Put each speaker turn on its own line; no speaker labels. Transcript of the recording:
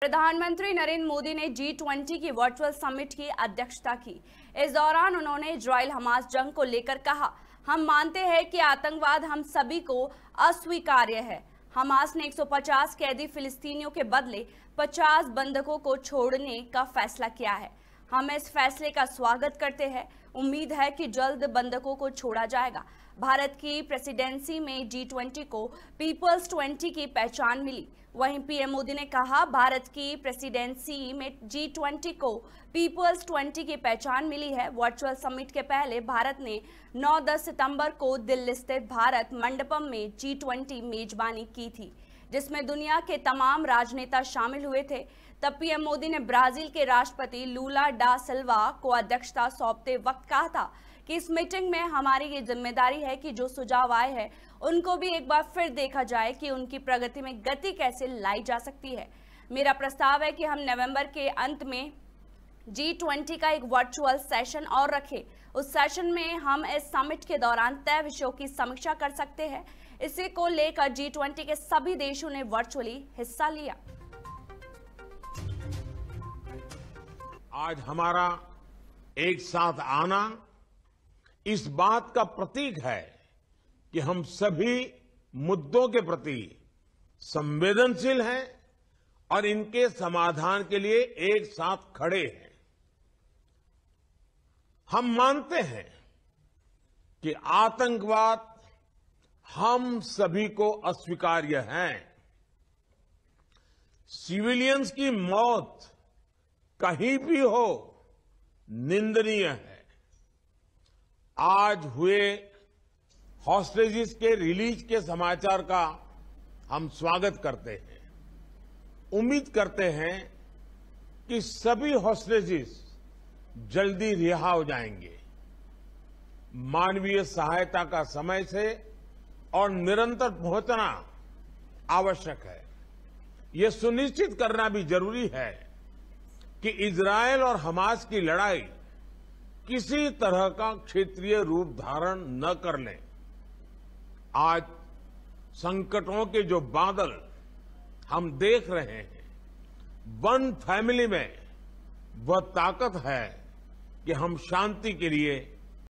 प्रधानमंत्री नरेंद्र मोदी ने G twenty की वर्चुअल समिट की अध्यक्षता की इस दौरान उन्होंने इसराइल हमास जंग को लेकर कहा हम मानते हैं कि आतंकवाद हम सभी को अस्वीकार्य है हमास ने 150 कैदी फिलिस्तीनियों के बदले 50 बंधकों को छोड़ने का फैसला किया है हम इस फैसले का स्वागत करते हैं उम्मीद है कि जल्द बंधकों को छोड़ा जाएगा भारत की प्रेसिडेंसी में जी ट्वेंटी को पीपल्स ट्वेंटी की पहचान मिली वहीं पीएम मोदी ने कहा भारत की प्रेसिडेंसी में जी ट्वेंटी को पीपल्स ट्वेंटी की पहचान मिली है वर्चुअल समिट के पहले भारत ने 9-10 सितंबर को दिल्ली स्थित भारत मंडपम में जी ट्वेंटी मेजबानी की थी जिसमें दुनिया के तमाम राजनेता शामिल हुए थे तब पीएम मोदी ने ब्राजील के राष्ट्रपति लूला डा सिल्वा को अध्यक्षता सौंपते वक्त कहा था कि इस मीटिंग में हमारी ये जिम्मेदारी है कि जो सुझाव आए हैं उनको भी एक बार फिर देखा जाए कि उनकी प्रगति में गति कैसे लाई जा सकती है मेरा प्रस्ताव है कि हम नवंबर के अंत में जी ट्वेंटी का एक वर्चुअल सेशन और रखे उस सेशन में हम इस समिट के दौरान तय विषयों की समीक्षा कर सकते हैं इसी को लेकर जी ट्वेंटी के सभी देशों ने वर्चुअली हिस्सा लिया
आज हमारा एक साथ आना इस बात का प्रतीक है कि हम सभी मुद्दों के प्रति संवेदनशील हैं और इनके समाधान के लिए एक साथ खड़े हैं हम मानते हैं कि आतंकवाद हम सभी को अस्वीकार्य है सिविलियंस की मौत कहीं भी हो निंदनीय है आज हुए हॉस्टेजिस के रिलीज के समाचार का हम स्वागत करते हैं उम्मीद करते हैं कि सभी हॉस्टेजिस जल्दी रिहा हो जाएंगे मानवीय सहायता का समय से और निरंतर पहुंचना आवश्यक है यह सुनिश्चित करना भी जरूरी है कि इसराइल और हमास की लड़ाई किसी तरह का क्षेत्रीय रूप धारण न कर ले आज संकटों के जो बादल हम देख रहे हैं वन फैमिली में वह ताकत है कि हम शांति के लिए